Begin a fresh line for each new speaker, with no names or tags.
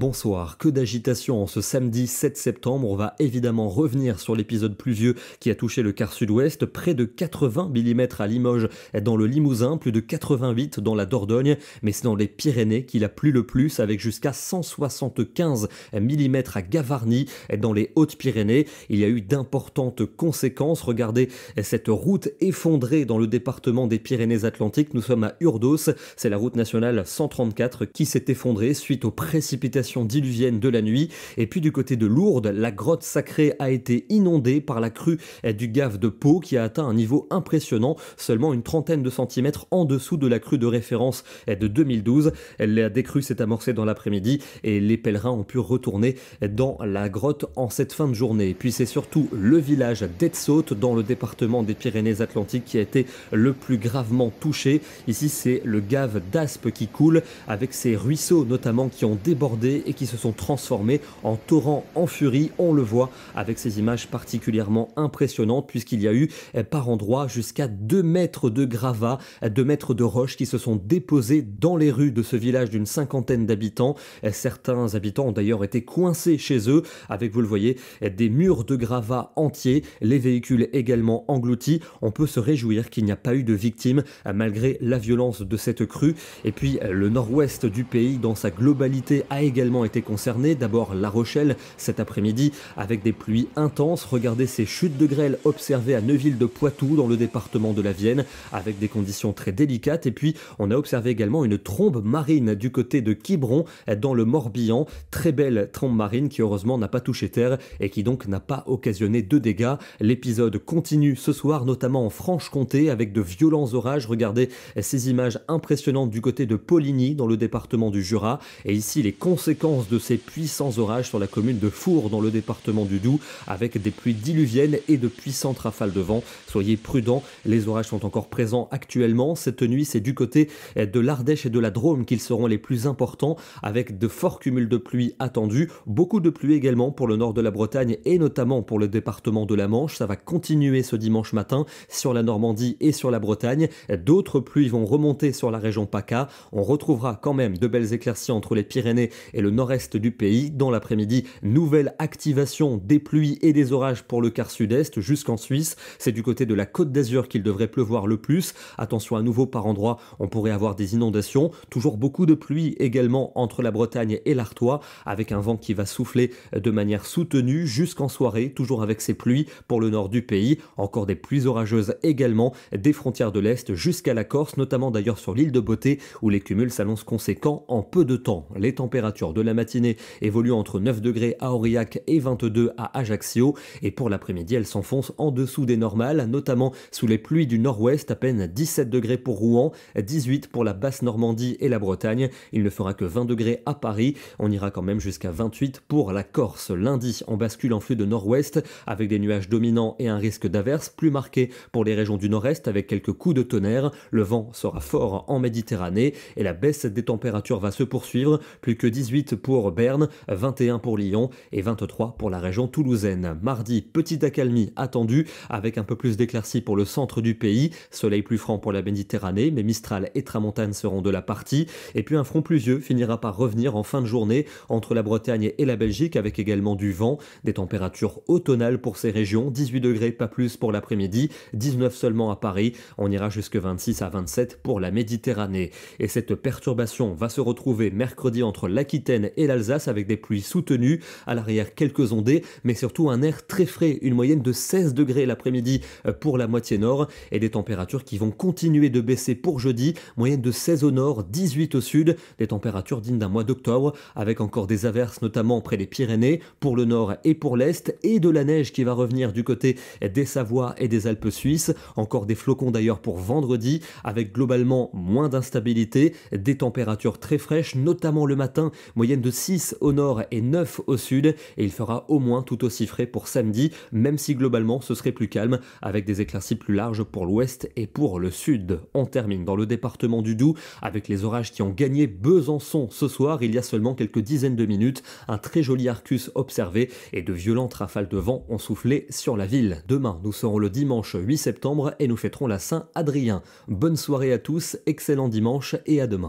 bonsoir. Que d'agitation en ce samedi 7 septembre. On va évidemment revenir sur l'épisode pluvieux qui a touché le quart sud-ouest. Près de 80 mm à Limoges, dans le Limousin, plus de 88 dans la Dordogne. Mais c'est dans les Pyrénées qu'il a plu le plus, avec jusqu'à 175 mm à Gavarnie, dans les Hautes-Pyrénées. Il y a eu d'importantes conséquences. Regardez cette route effondrée dans le département des Pyrénées-Atlantiques. Nous sommes à Urdos. C'est la route nationale 134 qui s'est effondrée suite aux précipitations diluvienne de la nuit. Et puis du côté de Lourdes, la grotte sacrée a été inondée par la crue du gave de Pau qui a atteint un niveau impressionnant, seulement une trentaine de centimètres en dessous de la crue de référence de 2012. Elle La décrue s'est amorcée dans l'après-midi et les pèlerins ont pu retourner dans la grotte en cette fin de journée. Et Puis c'est surtout le village d'Etsaut dans le département des Pyrénées-Atlantiques qui a été le plus gravement touché. Ici, c'est le gave d'Aspe qui coule avec ses ruisseaux notamment qui ont débordé et qui se sont transformés en torrents en furie. On le voit avec ces images particulièrement impressionnantes puisqu'il y a eu eh, par endroits jusqu'à 2 mètres de gravats, 2 eh, mètres de roches qui se sont déposés dans les rues de ce village d'une cinquantaine d'habitants. Eh, certains habitants ont d'ailleurs été coincés chez eux avec, vous le voyez, des murs de gravats entiers, les véhicules également engloutis. On peut se réjouir qu'il n'y a pas eu de victimes malgré la violence de cette crue. Et puis le nord-ouest du pays dans sa globalité a également été concernés, d'abord La Rochelle cet après-midi avec des pluies intenses. Regardez ces chutes de grêle observées à Neuville de Poitou dans le département de la Vienne avec des conditions très délicates et puis on a observé également une trombe marine du côté de Quiberon dans le Morbihan, très belle trombe marine qui heureusement n'a pas touché terre et qui donc n'a pas occasionné de dégâts. L'épisode continue ce soir notamment en Franche-Comté avec de violents orages. Regardez ces images impressionnantes du côté de Poligny dans le département du Jura et ici les conséquences de ces puissants orages sur la commune de Four dans le département du Doubs, avec des pluies diluviennes et de puissantes rafales de vent. Soyez prudents, les orages sont encore présents actuellement. Cette nuit, c'est du côté de l'Ardèche et de la Drôme qu'ils seront les plus importants, avec de forts cumuls de pluie attendus. Beaucoup de pluie également pour le nord de la Bretagne et notamment pour le département de la Manche. Ça va continuer ce dimanche matin sur la Normandie et sur la Bretagne. D'autres pluies vont remonter sur la région PACA. On retrouvera quand même de belles éclaircies entre les Pyrénées et le nord-est du pays. Dans l'après-midi, nouvelle activation des pluies et des orages pour le quart sud-est jusqu'en Suisse. C'est du côté de la côte d'Azur qu'il devrait pleuvoir le plus. Attention à nouveau par endroits, on pourrait avoir des inondations. Toujours beaucoup de pluie également entre la Bretagne et l'Artois, avec un vent qui va souffler de manière soutenue jusqu'en soirée, toujours avec ces pluies pour le nord du pays. Encore des pluies orageuses également des frontières de l'Est jusqu'à la Corse, notamment d'ailleurs sur l'île de Beauté, où les cumuls s'annoncent conséquents en peu de temps. Les températures de la matinée évolue entre 9 degrés à Aurillac et 22 à Ajaccio. Et pour l'après-midi, elle s'enfonce en dessous des normales, notamment sous les pluies du nord-ouest, à peine 17 degrés pour Rouen, 18 pour la basse Normandie et la Bretagne. Il ne fera que 20 degrés à Paris. On ira quand même jusqu'à 28 pour la Corse. Lundi, on bascule en flux de nord-ouest avec des nuages dominants et un risque d'averse plus marqué pour les régions du nord-est avec quelques coups de tonnerre. Le vent sera fort en Méditerranée et la baisse des températures va se poursuivre. Plus que 18 pour Berne, 21 pour Lyon et 23 pour la région toulousaine. Mardi, petite accalmie attendue avec un peu plus d'éclaircies pour le centre du pays, soleil plus franc pour la Méditerranée, mais Mistral et Tramontane seront de la partie. Et puis un front vieux finira par revenir en fin de journée entre la Bretagne et la Belgique avec également du vent, des températures automnales pour ces régions, 18 degrés pas plus pour l'après-midi, 19 seulement à Paris, on ira jusque 26 à 27 pour la Méditerranée. Et cette perturbation va se retrouver mercredi entre l'Aquitaine et l'Alsace avec des pluies soutenues, à l'arrière quelques ondées, mais surtout un air très frais, une moyenne de 16 degrés l'après-midi euh, pour la moitié nord et des températures qui vont continuer de baisser pour jeudi, moyenne de 16 au nord, 18 au sud, des températures dignes d'un mois d'octobre avec encore des averses notamment près des Pyrénées, pour le nord et pour l'est et de la neige qui va revenir du côté des Savoies et des Alpes suisses, encore des flocons d'ailleurs pour vendredi avec globalement moins d'instabilité, des températures très fraîches notamment le matin, moyenne de 6 au nord et 9 au sud, et il fera au moins tout aussi frais pour samedi, même si globalement ce serait plus calme, avec des éclaircies plus larges pour l'ouest et pour le sud. On termine dans le département du Doubs, avec les orages qui ont gagné Besançon ce soir, il y a seulement quelques dizaines de minutes, un très joli arcus observé, et de violentes rafales de vent ont soufflé sur la ville. Demain, nous serons le dimanche 8 septembre et nous fêterons la Saint-Adrien. Bonne soirée à tous, excellent dimanche et à demain.